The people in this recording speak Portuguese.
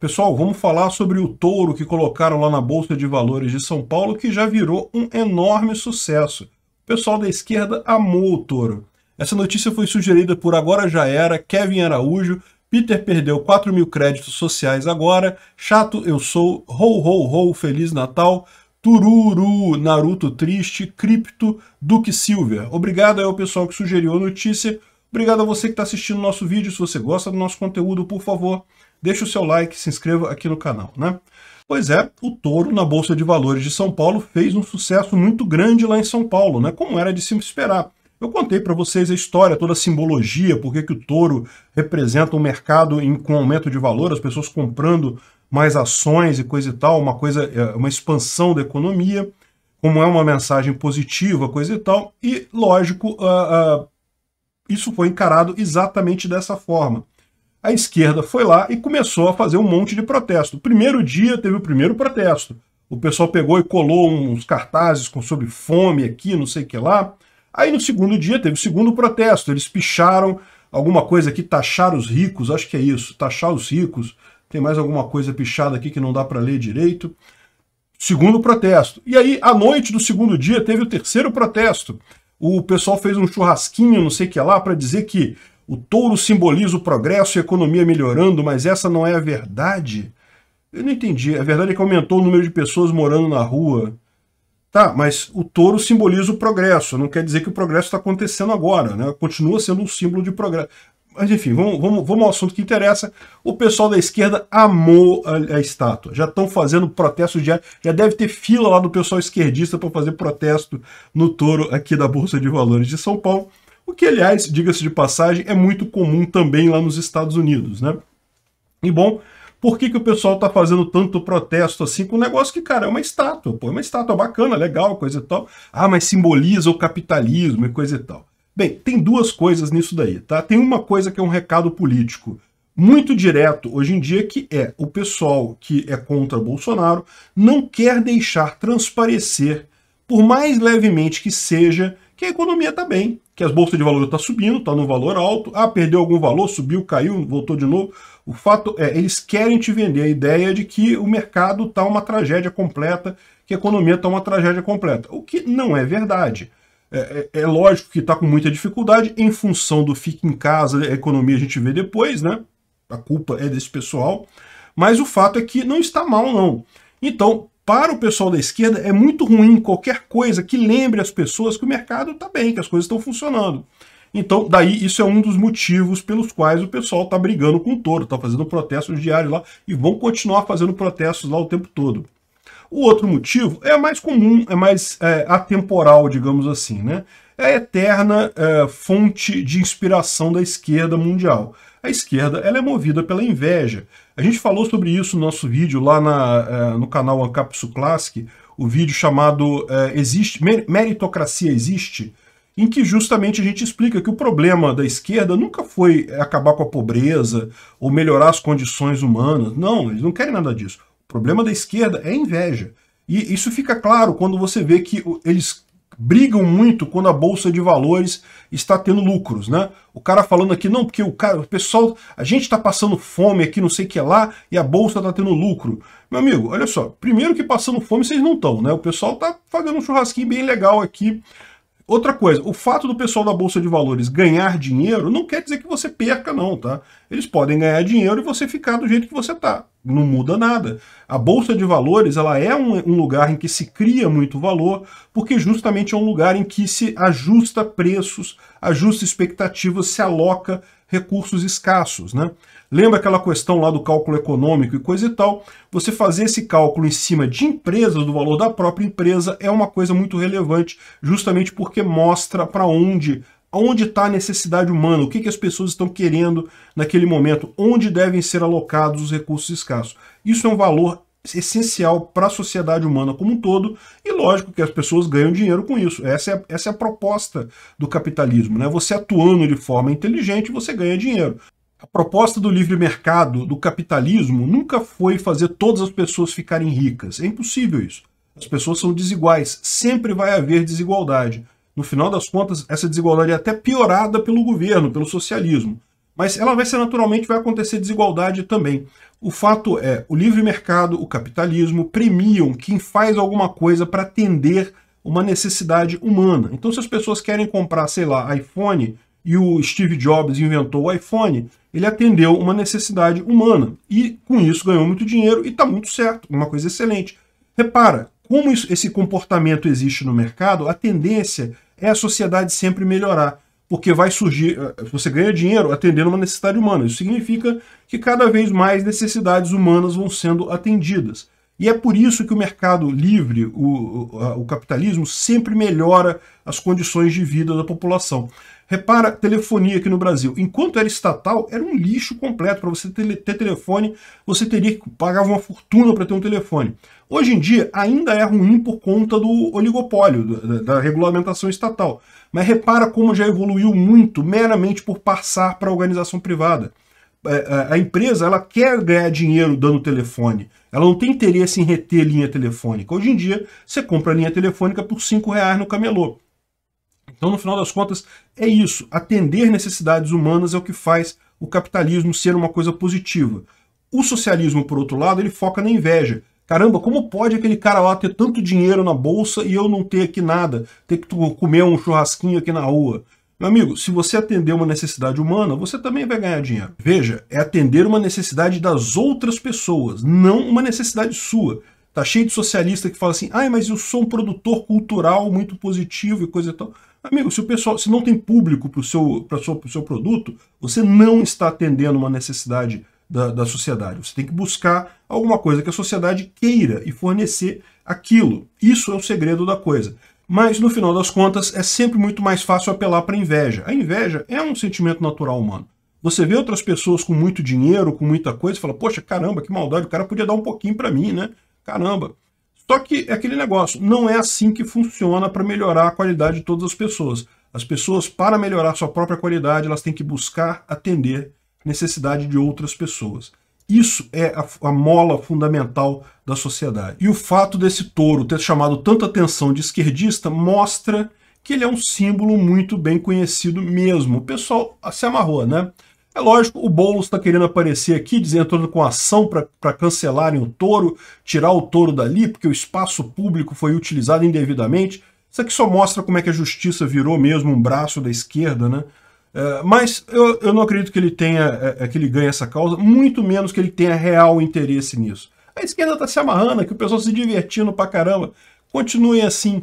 Pessoal, vamos falar sobre o touro que colocaram lá na Bolsa de Valores de São Paulo, que já virou um enorme sucesso. O pessoal da esquerda amou o touro. Essa notícia foi sugerida por Agora Já Era, Kevin Araújo, Peter perdeu 4 mil créditos sociais agora, Chato Eu Sou, Rou Rou Rou Feliz Natal, Tururu, Naruto Triste, Cripto, Duke Silver. Obrigado ao pessoal que sugeriu a notícia, obrigado a você que está assistindo nosso vídeo, se você gosta do nosso conteúdo, por favor, deixe o seu like, se inscreva aqui no canal, né? Pois é, o touro na Bolsa de Valores de São Paulo fez um sucesso muito grande lá em São Paulo, né? Como era de se esperar. Eu contei para vocês a história, toda a simbologia, por que o touro representa o um mercado em, com aumento de valor, as pessoas comprando mais ações e coisa e tal, uma coisa, é, uma expansão da economia, como é uma mensagem positiva, coisa e tal, e lógico, uh, uh, isso foi encarado exatamente dessa forma a esquerda foi lá e começou a fazer um monte de protesto. primeiro dia teve o primeiro protesto. O pessoal pegou e colou uns cartazes com sobre fome aqui, não sei o que lá. Aí no segundo dia teve o segundo protesto. Eles picharam alguma coisa aqui, taxar os ricos, acho que é isso, taxar os ricos. Tem mais alguma coisa pichada aqui que não dá para ler direito. Segundo protesto. E aí, à noite do segundo dia, teve o terceiro protesto. O pessoal fez um churrasquinho, não sei o que lá, para dizer que o touro simboliza o progresso e a economia melhorando, mas essa não é a verdade. Eu não entendi. A verdade é que aumentou o número de pessoas morando na rua. Tá, mas o touro simboliza o progresso. Não quer dizer que o progresso está acontecendo agora, né? Continua sendo um símbolo de progresso. Mas enfim, vamos, vamos, vamos ao assunto que interessa. O pessoal da esquerda amou a, a estátua. Já estão fazendo protesto diário. Já deve ter fila lá do pessoal esquerdista para fazer protesto no touro aqui da Bolsa de Valores de São Paulo. O que, aliás, diga-se de passagem, é muito comum também lá nos Estados Unidos, né? E bom, por que, que o pessoal tá fazendo tanto protesto assim com um negócio que, cara, é uma estátua, pô, é uma estátua bacana, legal, coisa e tal. Ah, mas simboliza o capitalismo e coisa e tal. Bem, tem duas coisas nisso daí, tá? Tem uma coisa que é um recado político muito direto hoje em dia, que é o pessoal que é contra Bolsonaro não quer deixar transparecer, por mais levemente que seja, que a economia está bem, que as bolsas de valor estão tá subindo, está num valor alto, ah, perdeu algum valor, subiu, caiu, voltou de novo. O fato é, eles querem te vender a ideia é de que o mercado está uma tragédia completa, que a economia está uma tragédia completa, o que não é verdade. É, é, é lógico que está com muita dificuldade em função do fique em casa, a economia a gente vê depois, né? A culpa é desse pessoal, mas o fato é que não está mal, não. Então, para o pessoal da esquerda é muito ruim qualquer coisa que lembre as pessoas que o mercado está bem, que as coisas estão funcionando. Então, daí, isso é um dos motivos pelos quais o pessoal está brigando com o touro, está fazendo protestos diários lá e vão continuar fazendo protestos lá o tempo todo. O outro motivo é mais comum, é mais é, atemporal, digamos assim, né? É a eterna é, fonte de inspiração da esquerda mundial. A esquerda ela é movida pela inveja. A gente falou sobre isso no nosso vídeo lá na, eh, no canal Ancapsu Classic, o vídeo chamado eh, existe, Meritocracia Existe, em que justamente a gente explica que o problema da esquerda nunca foi acabar com a pobreza ou melhorar as condições humanas. Não, eles não querem nada disso. O problema da esquerda é inveja. E isso fica claro quando você vê que eles brigam muito quando a bolsa de valores está tendo lucros, né? O cara falando aqui, não, porque o cara, o pessoal, a gente está passando fome aqui, não sei o que lá, e a bolsa está tendo lucro. Meu amigo, olha só, primeiro que passando fome vocês não estão, né? O pessoal está fazendo um churrasquinho bem legal aqui. Outra coisa, o fato do pessoal da Bolsa de Valores ganhar dinheiro não quer dizer que você perca, não, tá? Eles podem ganhar dinheiro e você ficar do jeito que você tá não muda nada. A bolsa de valores ela é um, um, lugar em que se cria muito valor, porque justamente é um lugar em que se ajusta preços, ajusta expectativas, se aloca recursos escassos, né? Lembra aquela questão lá do cálculo econômico e coisa e tal? Você fazer esse cálculo em cima de empresas, do valor da própria empresa, é uma coisa muito relevante, justamente porque mostra para onde onde está a necessidade humana, o que, que as pessoas estão querendo naquele momento, onde devem ser alocados os recursos escassos. Isso é um valor essencial para a sociedade humana como um todo, e lógico que as pessoas ganham dinheiro com isso. Essa é, essa é a proposta do capitalismo. Né? Você atuando de forma inteligente, você ganha dinheiro. A proposta do livre mercado, do capitalismo, nunca foi fazer todas as pessoas ficarem ricas. É impossível isso. As pessoas são desiguais, sempre vai haver desigualdade no final das contas, essa desigualdade é até piorada pelo governo, pelo socialismo. Mas ela vai ser naturalmente, vai acontecer desigualdade também. O fato é, o livre mercado, o capitalismo premiam quem faz alguma coisa para atender uma necessidade humana. Então, se as pessoas querem comprar, sei lá, iPhone, e o Steve Jobs inventou o iPhone, ele atendeu uma necessidade humana. E com isso ganhou muito dinheiro e está muito certo, uma coisa excelente. Repara, como isso, esse comportamento existe no mercado, a tendência é a sociedade sempre melhorar, porque vai surgir, eh, você ganha dinheiro atendendo uma necessidade humana. Isso significa que cada vez mais necessidades humanas vão sendo atendidas. E é por isso que o mercado livre, o, o, o capitalismo, sempre melhora as condições de vida da população. Repara, telefonia aqui no Brasil. Enquanto era estatal, era um lixo completo. Para você ter, telefone, você teria que pagar uma fortuna para ter um telefone. Hoje em dia, ainda é ruim por conta do oligopólio, da, da regulamentação estatal. Mas repara como já evoluiu muito, meramente por passar para a organização privada é, é, a empresa ela quer ganhar dinheiro dando telefone. Ela não tem interesse em reter linha telefônica. Hoje em dia, você compra a linha telefônica por R$ reais no camelô. Então, no final das contas, é isso. Atender necessidades humanas é o que faz o capitalismo ser uma coisa positiva. O socialismo, por outro lado, ele foca na inveja. Caramba, como pode aquele cara lá ter tanto dinheiro na bolsa e eu não ter aqui nada, ter que comer um churrasquinho aqui na rua? Meu amigo, se você atender uma necessidade humana, você também vai ganhar dinheiro. Veja, é atender uma necessidade das outras pessoas, não uma necessidade sua. Tá cheio de socialista que fala assim, ai, mas eu sou um produtor cultural muito positivo e coisa e tal. Amigo, se o pessoal, se não tem público para o seu, seu, pro seu produto, você não está atendendo uma necessidade da, da sociedade. Você tem que buscar alguma coisa que a sociedade queira e fornecer aquilo. Isso é o segredo da coisa. Mas no final das contas, é sempre muito mais fácil apelar para inveja. A inveja é um sentimento natural humano. Você vê outras pessoas com muito dinheiro, com muita coisa, e fala: "Poxa, caramba, que maldade, o cara podia dar um pouquinho para mim, né? Caramba". Só que é aquele negócio, não é assim que funciona para melhorar a qualidade de todas as pessoas. As pessoas, para melhorar sua própria qualidade, elas têm que buscar atender necessidade de outras pessoas. Isso é a, a, mola fundamental da sociedade. E o fato desse touro ter chamado tanta atenção de esquerdista mostra que ele é um símbolo muito bem conhecido mesmo. O pessoal se amarrou, né? É lógico, o Boulos está querendo aparecer aqui, dizendo entrando com ação para cancelarem o touro, tirar o touro dali, porque o espaço público foi utilizado indevidamente. Isso aqui só mostra como é que a justiça virou mesmo um braço da esquerda, né? É, mas eu, eu não acredito que ele tenha é, é que ele ganhe essa causa, muito menos que ele tenha real interesse nisso. A esquerda está se amarrando, que o pessoal se divertindo pra caramba. Continue assim.